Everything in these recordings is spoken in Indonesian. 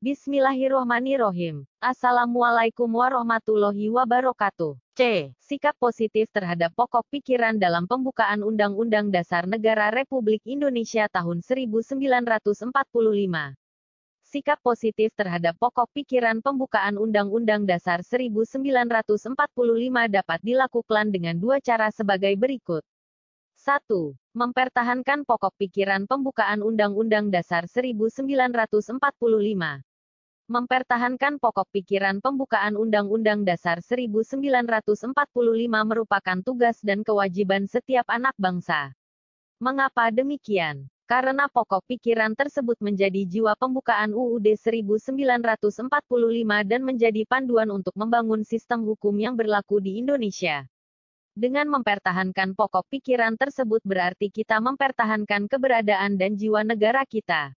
Bismillahirrohmanirrohim. Assalamualaikum warahmatullahi wabarakatuh. C. Sikap positif terhadap pokok pikiran dalam pembukaan Undang-Undang Dasar Negara Republik Indonesia tahun 1945. Sikap positif terhadap pokok pikiran pembukaan Undang-Undang Dasar 1945 dapat dilakukan dengan dua cara sebagai berikut. 1. Mempertahankan pokok pikiran pembukaan Undang-Undang Dasar 1945 mempertahankan pokok pikiran pembukaan Undang-Undang Dasar 1945 merupakan tugas dan kewajiban setiap anak bangsa. Mengapa demikian? Karena pokok pikiran tersebut menjadi jiwa pembukaan UUD 1945 dan menjadi panduan untuk membangun sistem hukum yang berlaku di Indonesia. Dengan mempertahankan pokok pikiran tersebut berarti kita mempertahankan keberadaan dan jiwa negara kita.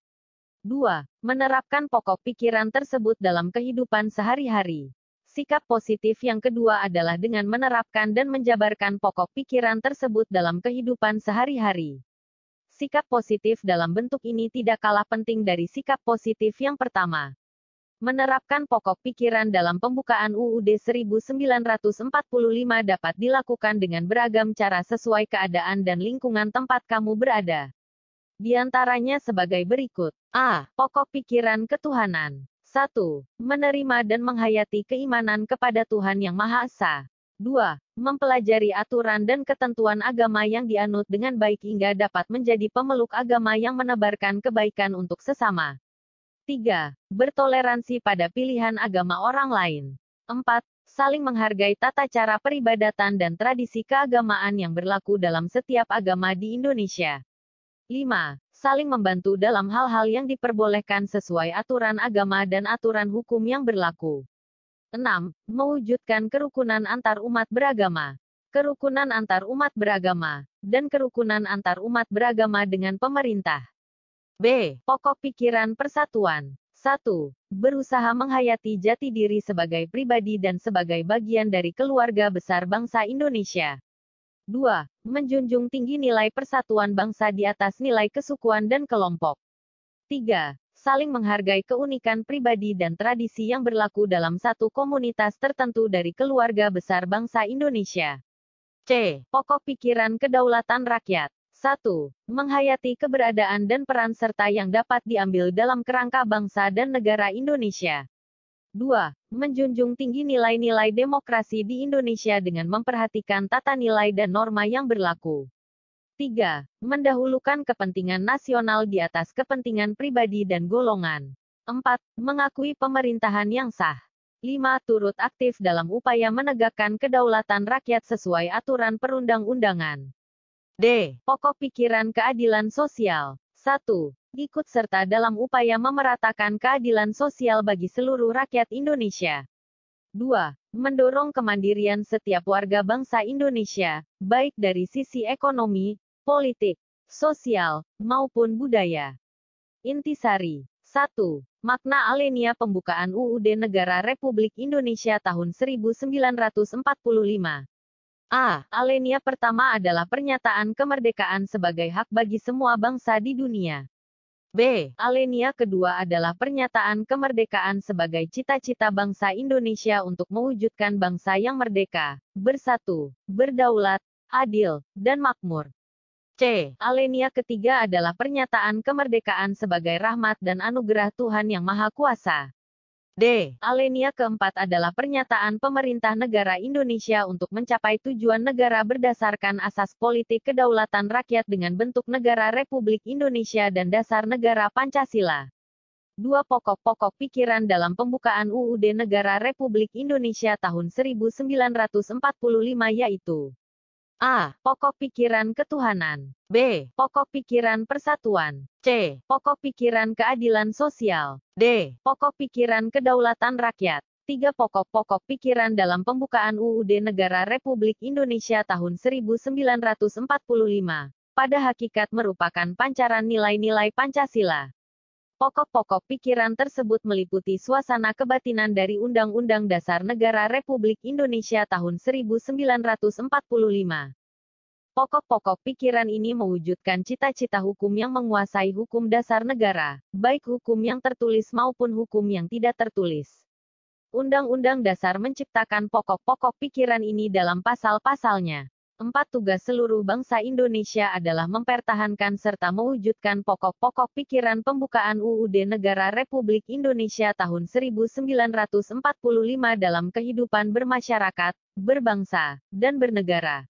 2. Menerapkan pokok pikiran tersebut dalam kehidupan sehari-hari. Sikap positif yang kedua adalah dengan menerapkan dan menjabarkan pokok pikiran tersebut dalam kehidupan sehari-hari. Sikap positif dalam bentuk ini tidak kalah penting dari sikap positif yang pertama. Menerapkan pokok pikiran dalam pembukaan UUD 1945 dapat dilakukan dengan beragam cara sesuai keadaan dan lingkungan tempat kamu berada. Di antaranya sebagai berikut. A. Pokok pikiran ketuhanan. 1. Menerima dan menghayati keimanan kepada Tuhan Yang Maha Esa. 2. Mempelajari aturan dan ketentuan agama yang dianut dengan baik hingga dapat menjadi pemeluk agama yang menebarkan kebaikan untuk sesama. 3. Bertoleransi pada pilihan agama orang lain. 4. Saling menghargai tata cara peribadatan dan tradisi keagamaan yang berlaku dalam setiap agama di Indonesia. 5. Saling membantu dalam hal-hal yang diperbolehkan sesuai aturan agama dan aturan hukum yang berlaku. 6. Mewujudkan kerukunan antar umat beragama. Kerukunan antar umat beragama, dan kerukunan antar umat beragama dengan pemerintah. B. Pokok pikiran persatuan. 1. Berusaha menghayati jati diri sebagai pribadi dan sebagai bagian dari keluarga besar bangsa Indonesia. 2. Menjunjung tinggi nilai persatuan bangsa di atas nilai kesukuan dan kelompok. 3. Saling menghargai keunikan pribadi dan tradisi yang berlaku dalam satu komunitas tertentu dari keluarga besar bangsa Indonesia. C. Pokok pikiran kedaulatan rakyat. 1. Menghayati keberadaan dan peran serta yang dapat diambil dalam kerangka bangsa dan negara Indonesia. 2. Menjunjung tinggi nilai-nilai demokrasi di Indonesia dengan memperhatikan tata nilai dan norma yang berlaku. 3. Mendahulukan kepentingan nasional di atas kepentingan pribadi dan golongan. 4. Mengakui pemerintahan yang sah. 5. Turut aktif dalam upaya menegakkan kedaulatan rakyat sesuai aturan perundang-undangan. D. Pokok pikiran keadilan sosial. 1 ikut serta dalam upaya memeratakan keadilan sosial bagi seluruh rakyat Indonesia. 2. Mendorong kemandirian setiap warga bangsa Indonesia, baik dari sisi ekonomi, politik, sosial, maupun budaya. Intisari 1. Makna alenia pembukaan UUD Negara Republik Indonesia tahun 1945. A. Alenia pertama adalah pernyataan kemerdekaan sebagai hak bagi semua bangsa di dunia. B. Alenia kedua adalah pernyataan kemerdekaan sebagai cita-cita bangsa Indonesia untuk mewujudkan bangsa yang merdeka, bersatu, berdaulat, adil, dan makmur. C. Alenia ketiga adalah pernyataan kemerdekaan sebagai rahmat dan anugerah Tuhan Yang Maha Kuasa, D. Alenia keempat adalah pernyataan pemerintah negara Indonesia untuk mencapai tujuan negara berdasarkan asas politik kedaulatan rakyat dengan bentuk negara Republik Indonesia dan dasar negara Pancasila. Dua pokok-pokok pikiran dalam pembukaan UUD Negara Republik Indonesia tahun 1945 yaitu A. Pokok pikiran ketuhanan. B. Pokok pikiran persatuan. C. Pokok pikiran keadilan sosial. D. Pokok pikiran kedaulatan rakyat. Tiga pokok-pokok pikiran dalam pembukaan UUD Negara Republik Indonesia tahun 1945, pada hakikat merupakan pancaran nilai-nilai Pancasila. Pokok-pokok pikiran tersebut meliputi suasana kebatinan dari Undang-Undang Dasar Negara Republik Indonesia tahun 1945. Pokok-pokok pikiran ini mewujudkan cita-cita hukum yang menguasai hukum dasar negara, baik hukum yang tertulis maupun hukum yang tidak tertulis. Undang-Undang Dasar menciptakan pokok-pokok pikiran ini dalam pasal-pasalnya empat tugas seluruh bangsa Indonesia adalah mempertahankan serta mewujudkan pokok-pokok pikiran pembukaan UUD Negara Republik Indonesia tahun 1945 dalam kehidupan bermasyarakat, berbangsa, dan bernegara.